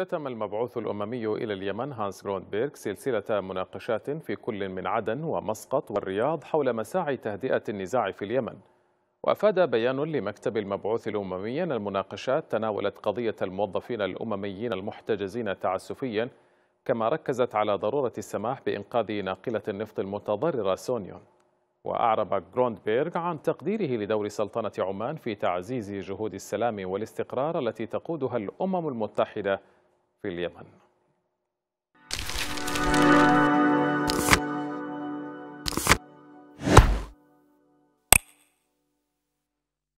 اختتم المبعوث الأممي إلى اليمن هانس غروندبيرغ سلسلة مناقشات في كل من عدن ومسقط والرياض حول مساعي تهدئة النزاع في اليمن وأفاد بيان لمكتب المبعوث الأممي أن المناقشات تناولت قضية الموظفين الأمميين المحتجزين تعسفيا كما ركزت على ضرورة السماح بإنقاذ ناقلة النفط المتضررة سونيون وأعرب جروندبيرغ عن تقديره لدور سلطنة عمان في تعزيز جهود السلام والاستقرار التي تقودها الأمم المتحدة William.